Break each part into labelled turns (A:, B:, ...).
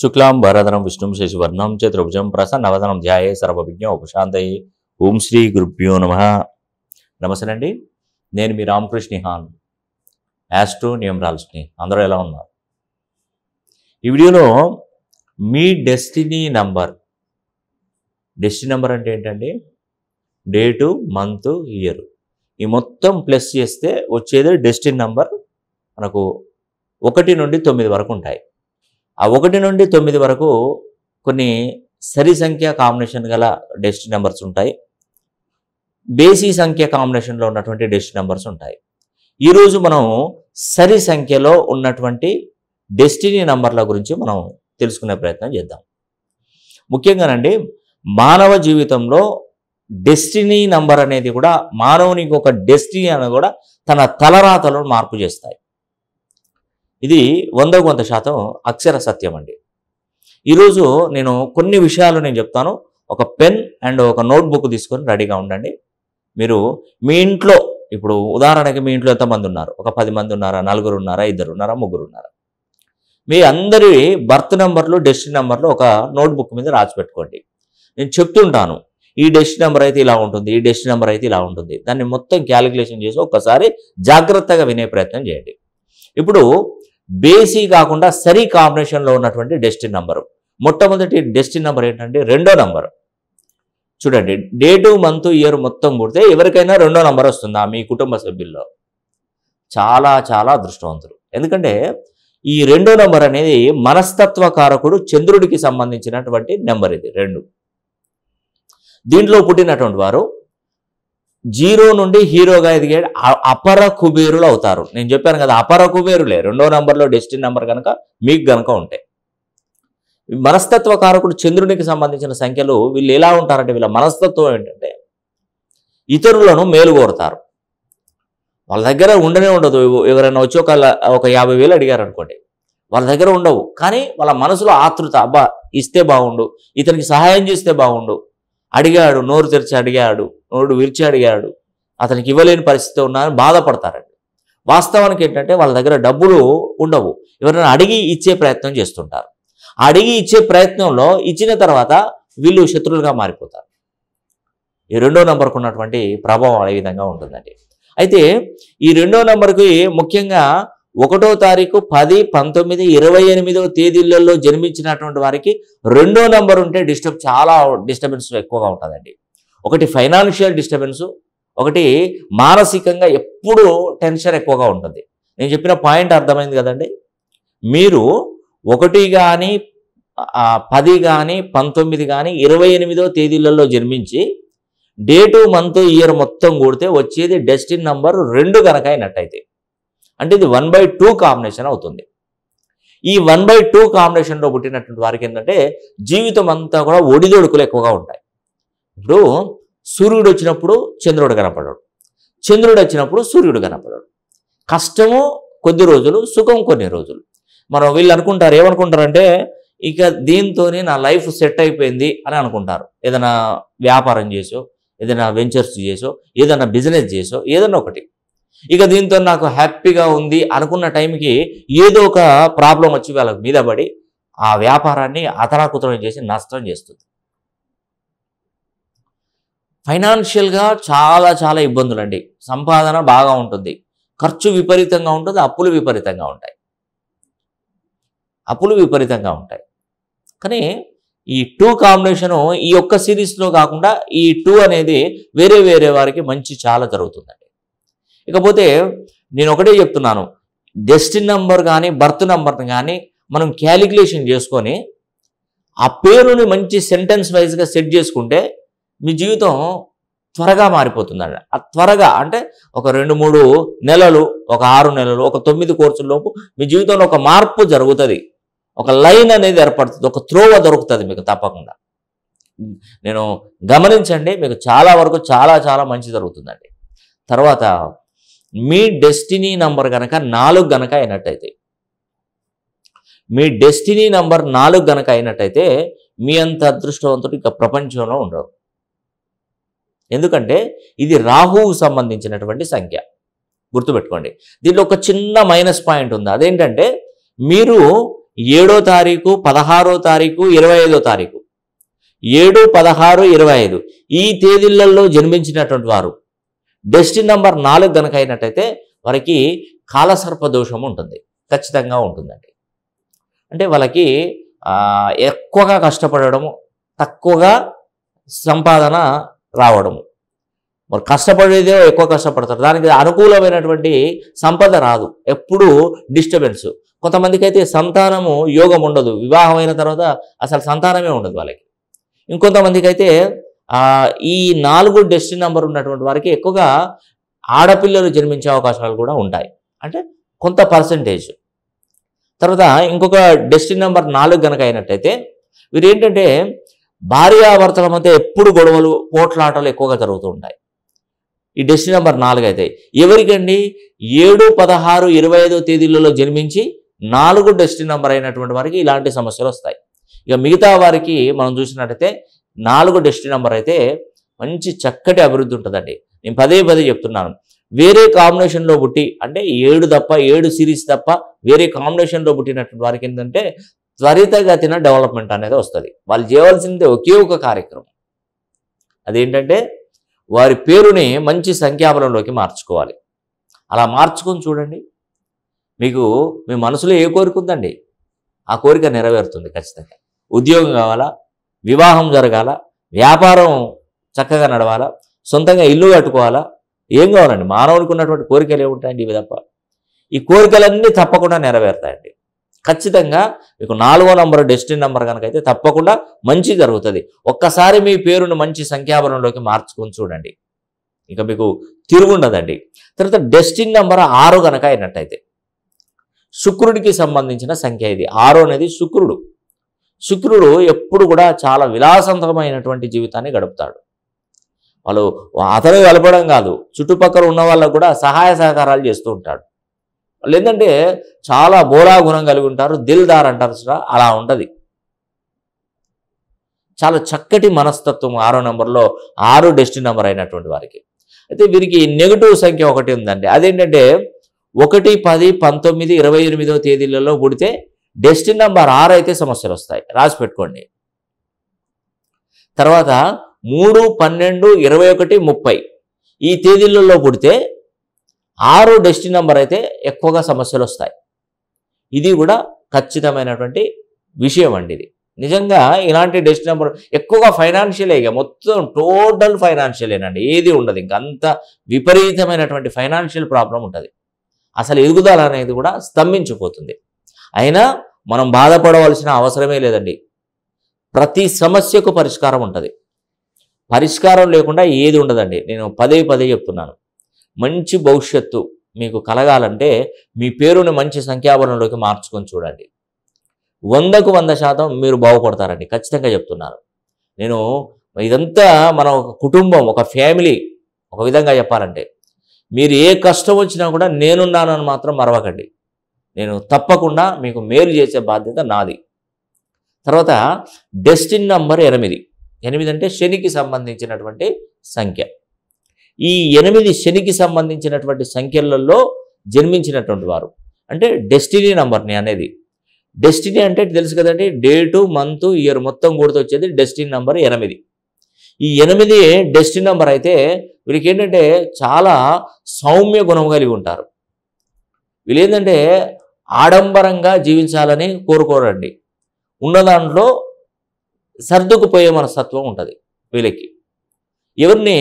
A: శుక్లాం భరధరం విష్ణుం శశివర్ణం చతుర్భుజం ప్రసన్నవదనం ధ్యాయ సర్వవిజ్ఞ ఉపశాంతయ్య ఓం శ్రీ గురుభ్యో నమ నమస్తే అండి నేను మీ రామకృష్ణ హాన్ యాస్ట్రో నియమరాల్స్ని అందరూ ఎలా ఉన్నారు ఈ వీడియోలో మీ డెస్టినీ నంబర్ డెస్టినీ నంబర్ అంటే ఏంటండి డేటు మంత్ ఇయర్ ఈ మొత్తం ప్లస్ చేస్తే వచ్చేది డెస్టినీ నంబర్ మనకు ఒకటి నుండి తొమ్మిది వరకు ఉంటాయి ఆ ఒకటి నుండి తొమ్మిది వరకు కొన్ని సరి సంఖ్య కాంబినేషన్ గల డెస్టి నెంబర్స్ ఉంటాయి బేసి సంఖ్య కాంబినేషన్లో ఉన్నటువంటి డెస్ట్ నెంబర్స్ ఉంటాయి ఈరోజు మనం సరి సంఖ్యలో ఉన్నటువంటి డెస్టినీ నంబర్ల గురించి మనం తెలుసుకునే ప్రయత్నం చేద్దాం ముఖ్యంగానండి మానవ జీవితంలో డెస్టినీ నంబర్ అనేది కూడా మానవునికి ఒక డెస్టినీ అని కూడా తన తలరాతలను మార్పు చేస్తాయి ఇది వంద కొంత శాతం అక్షర సత్యం అండి ఈరోజు నేను కొన్ని విషయాలు నేను చెప్తాను ఒక పెన్ అండ్ ఒక నోట్బుక్ తీసుకొని రెడీగా ఉండండి మీరు మీ ఇంట్లో ఇప్పుడు ఉదాహరణకి మీ ఇంట్లో ఎంతమంది ఉన్నారు ఒక పది మంది ఉన్నారా నలుగురు ఉన్నారా ఇద్దరు ఉన్నారా ముగ్గురు ఉన్నారా మీ అందరి బర్త్ నెంబర్లు డెస్టిన్ నెంబర్లు ఒక నోట్బుక్ మీద రాసి పెట్టుకోండి నేను చెప్తుంటాను ఈ డెస్టిన్ నెంబర్ అయితే ఇలా ఉంటుంది ఈ డెస్టిన్ నెంబర్ అయితే ఇలా ఉంటుంది దాన్ని మొత్తం క్యాలిక్యులేషన్ చేసి ఒక్కసారి జాగ్రత్తగా వినే ప్రయత్నం చేయండి ఇప్పుడు బేసీ కాకుండా సరి కాంబినేషన్లో ఉన్నటువంటి డెస్టిన్ నంబరు మొట్టమొదటి డెస్టిన్ నంబర్ ఏంటంటే రెండో నంబర్ చూడండి డేటు మంత్ ఇయర్ మొత్తం కుడితే ఎవరికైనా రెండో నంబర్ వస్తుందా మీ కుటుంబ సభ్యుల్లో చాలా చాలా అదృష్టవంతులు ఎందుకంటే ఈ రెండో నెంబర్ అనేది మనస్తత్వ కారకుడు చంద్రుడికి సంబంధించినటువంటి నెంబర్ ఇది రెండు దీంట్లో పుట్టినటువంటి వారు జీరో నుండి హీరోగా ఎదిగాడు అపర కుబేరులు అవుతారు నేను చెప్పాను కదా అపర కుబేరులే రెండో నంబర్లో డెస్టిన్ నంబర్ కనుక మీకు కనుక ఉంటాయి మనస్తత్వ కారకుడు చంద్రునికి సంబంధించిన సంఖ్యలు వీళ్ళు ఎలా ఉంటారంటే వీళ్ళ మనస్తత్వం ఏంటంటే ఇతరులను మేలుగోరుతారు వాళ్ళ దగ్గర ఉండనే ఉండదు ఎవరైనా వచ్చి ఒక ఒక యాభై వేలు అడిగారు అనుకోండి వాళ్ళ దగ్గర ఉండవు కానీ వాళ్ళ మనసులో ఆతృత అబ్బా ఇస్తే బాగుండు ఇతనికి సహాయం చేస్తే బాగుండు అడిగాడు నోరు తెరిచి అడిగాడు నోడు విరిచి అడిగాడు అతనికి ఇవ్వలేని పరిస్థితి ఉన్నారని బాధపడతారండి వాస్తవానికి ఏంటంటే వాళ్ళ దగ్గర డబ్బులు ఉండవు ఎవరైనా అడిగి ఇచ్చే ప్రయత్నం చేస్తుంటారు అడిగి ఇచ్చే ప్రయత్నంలో ఇచ్చిన తర్వాత వీళ్ళు శత్రువులుగా మారిపోతారు ఈ రెండో నంబర్కు ఉన్నటువంటి ప్రభావం అదే విధంగా ఉంటుందండి అయితే ఈ రెండో నంబర్కి ముఖ్యంగా ఒకటో తారీఖు పది పంతొమ్మిది ఇరవై ఎనిమిదో తేదీలలో జన్మించినటువంటి వారికి రెండో నంబర్ ఉంటే డిస్టర్బ్ చాలా డిస్టర్బెన్స్ ఎక్కువగా ఉంటుందండి ఒకటి ఫైనాన్షియల్ డిస్టర్బెన్స్ ఒకటి మానసికంగా ఎప్పుడూ టెన్షన్ ఎక్కువగా ఉంటుంది నేను చెప్పిన పాయింట్ అర్థమైంది కదండి మీరు ఒకటి కానీ పది కానీ పంతొమ్మిది కానీ ఇరవై ఎనిమిదో తేదీలలో జన్మించి డే టు మంత్ ఇయర్ మొత్తం కూడితే వచ్చేది డెస్టిన్ నంబర్ రెండు కనుక అయినట్టయితే అంటే ఇది వన్ బై టూ కాంబినేషన్ అవుతుంది ఈ వన్ బై టూ కాంబినేషన్లో పుట్టినటువంటి వారికి ఏంటంటే జీవితం అంతా కూడా ఒడిదొడుకులు ఎక్కువగా ఉంటాయి ఇప్పుడు సూర్యుడు వచ్చినప్పుడు చంద్రుడు కనపడాడు చంద్రుడు వచ్చినప్పుడు సూర్యుడు కనపడాడు కష్టము కొద్ది రోజులు సుఖం కొన్ని రోజులు మనం వీళ్ళు అనుకుంటారు ఏమనుకుంటారంటే ఇక దీంతో నా లైఫ్ సెట్ అయిపోయింది అని అనుకుంటారు ఏదైనా వ్యాపారం చేసో ఏదైనా వెంచర్స్ చేసో ఏదైనా బిజినెస్ చేసో ఏదైనా ఒకటి ఇక దీంతో నాకు హ్యాపీగా ఉంది అనుకున్న టైంకి ఏదో ఒక ప్రాబ్లం వచ్చి వాళ్ళ మీద పడి ఆ వ్యాపారాన్ని అతరాకుతరం చేసి నష్టం చేస్తుంది ఫైనాన్షియల్గా చాలా చాలా ఇబ్బందులు అండి సంపాదన బాగా ఉంటుంది ఖర్చు విపరీతంగా ఉంటుంది అప్పులు విపరీతంగా ఉంటాయి అప్పులు విపరీతంగా ఉంటాయి కానీ ఈ టూ కాంబినేషను ఈ ఒక్క సిరీస్లో కాకుండా ఈ టూ అనేది వేరే వేరే వారికి మంచి చాలా జరుగుతుందండి ఇకపోతే నేను ఒకటే చెప్తున్నాను డెస్టిన్ నంబర్ కానీ బర్త్ నంబర్ కానీ మనం క్యాలిక్యులేషన్ చేసుకొని ఆ పేరుని మంచి సెంటెన్స్ వైజ్గా సెట్ చేసుకుంటే మీ జీవితం త్వరగా మారిపోతుందండి ఆ త్వరగా అంటే ఒక రెండు మూడు నెలలు ఒక ఆరు నెలలు ఒక తొమ్మిది కోర్సుల్లోపు మీ జీవితంలో ఒక మార్పు జరుగుతుంది ఒక లైన్ అనేది ఏర్పడుతుంది ఒక త్రోవ దొరుకుతుంది మీకు తప్పకుండా నేను గమనించండి మీకు చాలా వరకు చాలా చాలా మంచి జరుగుతుందండి తర్వాత మీ డెస్టినీ నంబర్ కనుక నాలుగు గనక అయినట్టయితే మీ డెస్టినీ నంబర్ నాలుగు గనక అయినట్టయితే మీ అంత అదృష్టవంతుడు ఇక ప్రపంచంలో ఉండరు ఎందుకంటే ఇది రాహువు సంబంధించినటువంటి సంఖ్య గుర్తుపెట్టుకోండి దీంట్లో ఒక చిన్న మైనస్ పాయింట్ ఉంది అదేంటంటే మీరు ఏడో తారీఖు పదహారో తారీఖు ఇరవై ఐదో తారీఖు ఏడు పదహారు ఇరవై ఐదు ఈ తేదీలలో జన్మించినటువంటి వారు డెస్టిన్ నంబర్ నాలుగు కనుక అయినట్టయితే వారికి కాలసర్ప దోషం ఉంటుంది ఖచ్చితంగా ఉంటుందండి అంటే వాళ్ళకి ఎక్కువగా కష్టపడడం తక్కువగా సంపాదన రావడము మరి కష్టపడేదే ఎక్కువ కష్టపడతారు దానికి అనుకూలమైనటువంటి సంపద రాదు ఎప్పుడూ డిస్టర్బెన్స్ కొంతమందికి అయితే సంతానము యోగం ఉండదు వివాహం అయిన తర్వాత అసలు సంతానమే ఉండదు వాళ్ళకి ఇంకొంతమందికి అయితే ఈ నాలుగు డెస్టిన్ నెంబర్ ఉన్నటువంటి వారికి ఎక్కువగా ఆడపిల్లలు జన్మించే అవకాశాలు కూడా ఉంటాయి అంటే కొంత పర్సంటేజ్ తర్వాత ఇంకొక డెస్టిన్ నెంబర్ నాలుగు కనుక అయినట్టయితే వీరు ఏంటంటే భార్యాభర్తల మధ్య ఎప్పుడు గొడవలు పోట్లాటలు ఎక్కువగా జరుగుతూ ఉంటాయి ఈ డెస్టినీ నెంబర్ నాలుగు అయితే ఎవరికండి ఏడు పదహారు ఇరవై ఐదో తేదీలలో జన్మించి నాలుగు డెస్టినీ నెంబర్ అయినటువంటి వారికి ఇలాంటి సమస్యలు వస్తాయి ఇక మిగతా వారికి మనం చూసినట్టయితే నాలుగు డెస్టినీ నెంబర్ అయితే మంచి చక్కటి అభివృద్ధి ఉంటుందండి నేను పదే పదే చెప్తున్నాను వేరే కాంబినేషన్లో పుట్టి అంటే ఏడు తప్ప ఏడు సిరీస్ తప్ప వేరే కాంబినేషన్లో పుట్టినటువంటి వారికి ఏంటంటే త్వరితగతిన డెవలప్మెంట్ అనేది వస్తుంది వాళ్ళు చేయవలసింది ఒకే ఒక కార్యక్రమం అదేంటంటే వారి పేరుని మంచి సంఖ్యాబలంలోకి మార్చుకోవాలి అలా మార్చుకొని చూడండి మీకు మీ మనసులో ఏ కోరిక ఉందండి ఆ కోరిక నెరవేరుతుంది ఖచ్చితంగా ఉద్యోగం కావాలా వివాహం జరగాల వ్యాపారం చక్కగా నడవాలా సొంతంగా ఇల్లు కట్టుకోవాలా ఏం కావాలండి మానవునికి ఉన్నటువంటి కోరికలు ఏముంటాయండి ఇవి తప్ప ఈ కోరికలన్నీ తప్పకుండా నెరవేరుతాయండి ఖచ్చితంగా మీకు నాలుగో నంబర్ డెస్టినీ నెంబర్ కనుకైతే తప్పకుండా మంచి జరుగుతుంది ఒక్కసారి మీ పేరును మంచి సంఖ్యాబలంలోకి మార్చుకొని చూడండి ఇంకా మీకు తిరుగుండదండి తర్వాత డెస్టిన్ నెంబర్ ఆరు కనుక అయినట్టయితే శుక్రుడికి సంబంధించిన సంఖ్య ఇది ఆరు అనేది శుక్రుడు శుక్రుడు ఎప్పుడు కూడా చాలా విలాసవంతమైనటువంటి జీవితాన్ని గడుపుతాడు వాళ్ళు అతను కలపడం కాదు చుట్టుపక్కల ఉన్న వాళ్ళకు కూడా సహాయ సహకారాలు చేస్తూ ఉంటాడు వాళ్ళు ఏంటంటే చాలా బోరా గుణం కలిగి ఉంటారు దిల్దార్ అంటారు సార్ అలా ఉంటుంది చాలా చక్కటి మనస్తత్వం ఆరో నెంబర్లో ఆరో డెస్టిన్ నెంబర్ అయినటువంటి వారికి అయితే వీరికి నెగటివ్ సంఖ్య ఒకటి ఉందండి అదేంటంటే ఒకటి పది పంతొమ్మిది ఇరవై ఎనిమిదో తేదీలలో పుడితే డెస్టిన్ నెంబర్ ఆరు అయితే సమస్యలు వస్తాయి రాసి పెట్టుకోండి తర్వాత మూడు పన్నెండు ఇరవై ఒకటి ముప్పై ఈ తేదీలలో పుడితే ఆరు డెస్టిన్ నెంబర్ అయితే ఎక్కువగా సమస్యలు వస్తాయి ఇది కూడా ఖచ్చితమైనటువంటి విషయం అండి ఇది నిజంగా ఇలాంటి డెస్టిన్ నెంబర్ ఎక్కువగా ఫైనాన్షియలే ఇక మొత్తం టోటల్ ఫైనాన్షియలేనండి ఏది ఉండదు ఇంక అంత విపరీతమైనటువంటి ఫైనాన్షియల్ ప్రాబ్లం ఉంటుంది అసలు ఎదుగుదల అనేది కూడా స్తంభించిపోతుంది అయినా మనం బాధపడవలసిన అవసరమే లేదండి ప్రతి సమస్యకు పరిష్కారం ఉంటుంది పరిష్కారం లేకుండా ఏది ఉండదండి నేను పదే పదే చెప్తున్నాను మంచి భవిష్యత్తు మీకు కలగాలంటే మీ పేరుని మంచి సంఖ్యాబలంలోకి మార్చుకొని చూడండి వందకు వంద శాతం మీరు బాగుపడతారండి ఖచ్చితంగా చెప్తున్నాను నేను ఇదంతా మన ఒక కుటుంబం ఒక ఫ్యామిలీ ఒక విధంగా చెప్పాలంటే మీరు ఏ కష్టం వచ్చినా కూడా నేనున్నానని మాత్రం మరవకండి నేను తప్పకుండా మీకు మేలు చేసే బాధ్యత నాది తర్వాత డెస్టిన్ నంబర్ ఎనిమిది ఎనిమిది అంటే శనికి సంబంధించినటువంటి సంఖ్య ఈ ఎనిమిది శనికి సంబంధించినటువంటి సంఖ్యలలో జన్మించినటువంటి వారు అంటే డెస్టినీ నంబర్ని అనేది డెస్టినీ అంటే తెలుసు కదండి డేటు మంత్ ఇయర్ మొత్తం వచ్చేది డెస్టినీ నంబర్ ఎనిమిది ఈ ఎనిమిది డెస్టినీ నంబర్ అయితే వీరికి ఏంటంటే చాలా సౌమ్య గుణం కలిగి ఉంటారు వీళ్ళు ఏంటంటే ఆడంబరంగా జీవించాలని కోరుకోరండి ఉన్న దాంట్లో సర్దుకుపోయే మన సత్వం ఉంటుంది వీళ్ళకి ఎవరిని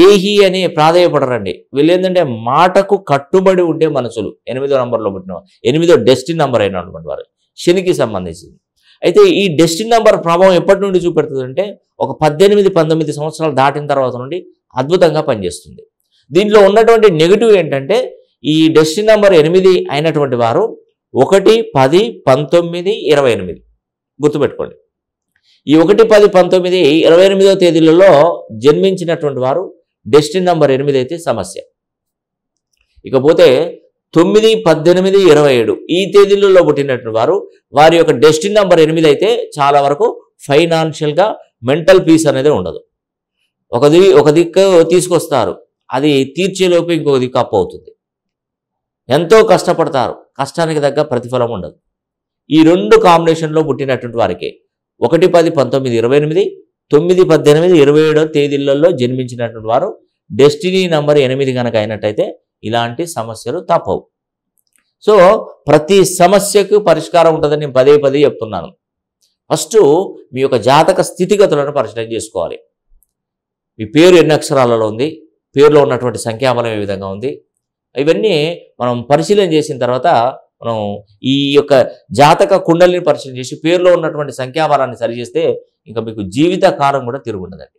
A: దేహి అని వీళ్ళు ఏంటంటే మాటకు కట్టుబడి ఉండే మనసులు ఎనిమిదో నంబర్లో పుట్టిన ఎనిమిదో డెస్టిన్ నంబర్ అయినటువంటి వారు శనికి సంబంధించింది అయితే ఈ డెస్టిన్ నంబర్ ప్రభావం ఎప్పటి నుండి చూపెడుతుందంటే ఒక పద్దెనిమిది పంతొమ్మిది సంవత్సరాలు దాటిన తర్వాత నుండి అద్భుతంగా పనిచేస్తుంది దీంట్లో ఉన్నటువంటి నెగిటివ్ ఏంటంటే ఈ డెస్టిన్ నంబర్ ఎనిమిది అయినటువంటి వారు ఒకటి పది పంతొమ్మిది ఇరవై ఎనిమిది గుర్తుపెట్టుకోండి ఈ ఒకటి పది పంతొమ్మిది ఇరవై ఎనిమిదో తేదీలలో జన్మించినటువంటి వారు డెస్టిన్ నంబర్ ఎనిమిది అయితే సమస్య ఇకపోతే తొమ్మిది పద్దెనిమిది ఇరవై ఏడు ఈ తేదీలలో పుట్టినటువంటి వారు వారి యొక్క డెస్టిన్ నంబర్ ఎనిమిది అయితే చాలా వరకు ఫైనాన్షియల్గా మెంటల్ పీస్ అనేది ఉండదు ఒకది ఒక దిక్కు తీసుకొస్తారు అది తీర్చేలోపు ఇంకొక దిక్కు అప్పు అవుతుంది ఎంతో కష్టపడతారు కష్టానికి తగ్గ ప్రతిఫలం ఉండదు ఈ రెండు కాంబినేషన్లో పుట్టినటువంటి వారికి ఒకటి పది పంతొమ్మిది ఇరవై ఎనిమిది తొమ్మిది పద్దెనిమిది ఇరవై ఏడో తేదీలలో జన్మించినటువంటి వారు డెస్టినీ నంబర్ ఎనిమిది కనుక అయినట్టయితే ఇలాంటి సమస్యలు తప్పవు సో ప్రతి సమస్యకు పరిష్కారం ఉంటుందని నేను పదే పదే చెప్తున్నాను ఫస్ట్ మీ యొక్క జాతక స్థితిగతులను పరిశీలన చేసుకోవాలి మీ పేరు ఎన్ని అక్షరాలలో ఉంది పేరులో ఉన్నటువంటి సంఖ్యాబలం ఏ విధంగా ఉంది ఇవన్నీ మనం పరిశీలన చేసిన తర్వాత మనం ఈ యొక్క జాతక కుండలిని పరిచయం చేసి పేరులో ఉన్నటువంటి సంఖ్యాబలాన్ని సరిచేస్తే ఇంకా మీకు జీవితకాలం కూడా తిరుగుండదండి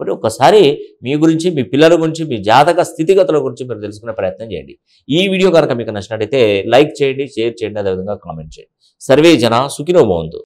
A: మరి ఒకసారి మీ గురించి మీ పిల్లల గురించి మీ జాతక స్థితిగతుల గురించి మీరు తెలుసుకునే ప్రయత్నం చేయండి ఈ వీడియో కనుక మీకు నచ్చినట్టయితే లైక్ చేయండి షేర్ చేయండి అదేవిధంగా కామెంట్ చేయండి సర్వే జన సుఖినో